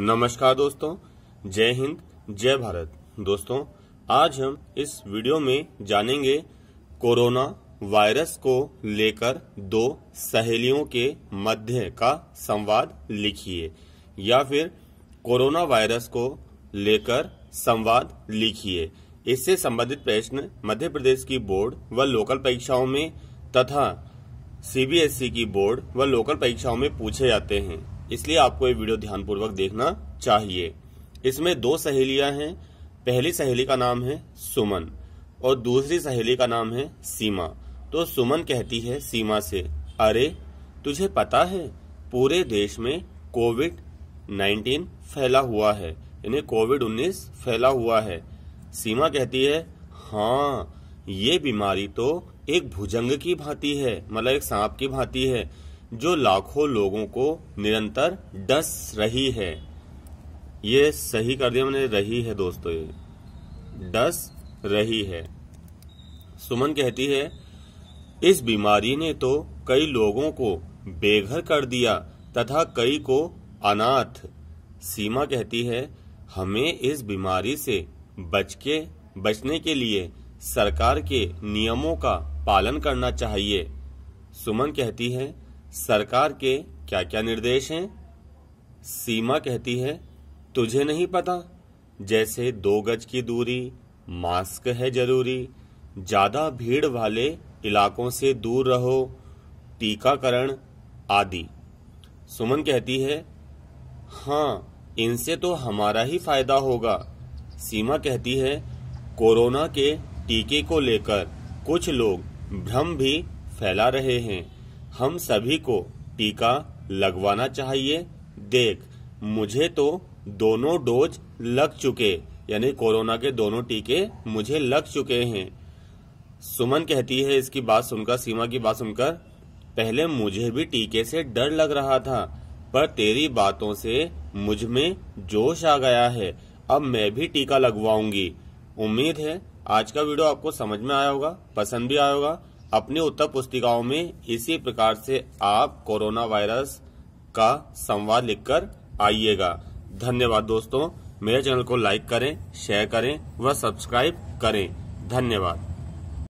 नमस्कार दोस्तों जय हिंद जय भारत दोस्तों आज हम इस वीडियो में जानेंगे कोरोना वायरस को लेकर दो सहेलियों के मध्य का संवाद लिखिए या फिर कोरोना वायरस को लेकर संवाद लिखिए इससे संबंधित प्रश्न मध्य प्रदेश की बोर्ड व लोकल परीक्षाओं में तथा सीबीएसई की बोर्ड व लोकल परीक्षाओं में पूछे जाते हैं इसलिए आपको ये वीडियो ध्यानपूर्वक देखना चाहिए इसमें दो सहेलियां हैं पहली सहेली का नाम है सुमन और दूसरी सहेली का नाम है सीमा तो सुमन कहती है सीमा से अरे तुझे पता है पूरे देश में कोविड 19 फैला हुआ है यानी कोविड 19 फैला हुआ है सीमा कहती है हाँ ये बीमारी तो एक भुजंग की भांति है मतलब एक सांप की भांति है जो लाखों लोगों को निरंतर डस रही है ये सही कर दिया मैंने रही है दोस्तों ये डस रही है सुमन कहती है इस बीमारी ने तो कई लोगों को बेघर कर दिया तथा कई को अनाथ सीमा कहती है हमें इस बीमारी से बच के बचने के लिए सरकार के नियमों का पालन करना चाहिए सुमन कहती है सरकार के क्या क्या निर्देश हैं सीमा कहती है तुझे नहीं पता जैसे दो गज की दूरी मास्क है जरूरी ज्यादा भीड़ वाले इलाकों से दूर रहो टीकाकरण आदि सुमन कहती है हाँ इनसे तो हमारा ही फायदा होगा सीमा कहती है कोरोना के टीके को लेकर कुछ लोग भ्रम भी फैला रहे हैं हम सभी को टीका लगवाना चाहिए देख मुझे तो दोनों डोज लग चुके यानी कोरोना के दोनों टीके मुझे लग चुके हैं सुमन कहती है इसकी बात सुनकर सीमा की बात सुनकर पहले मुझे भी टीके से डर लग रहा था पर तेरी बातों से मुझ में जोश आ गया है अब मैं भी टीका लगवाऊंगी उम्मीद है आज का वीडियो आपको समझ में आया होगा पसंद भी आया होगा अपने उत्तर पुस्तिकाओं में इसी प्रकार से आप कोरोना वायरस का संवाद लिखकर आइएगा धन्यवाद दोस्तों मेरे चैनल को लाइक करें शेयर करें व सब्सक्राइब करें धन्यवाद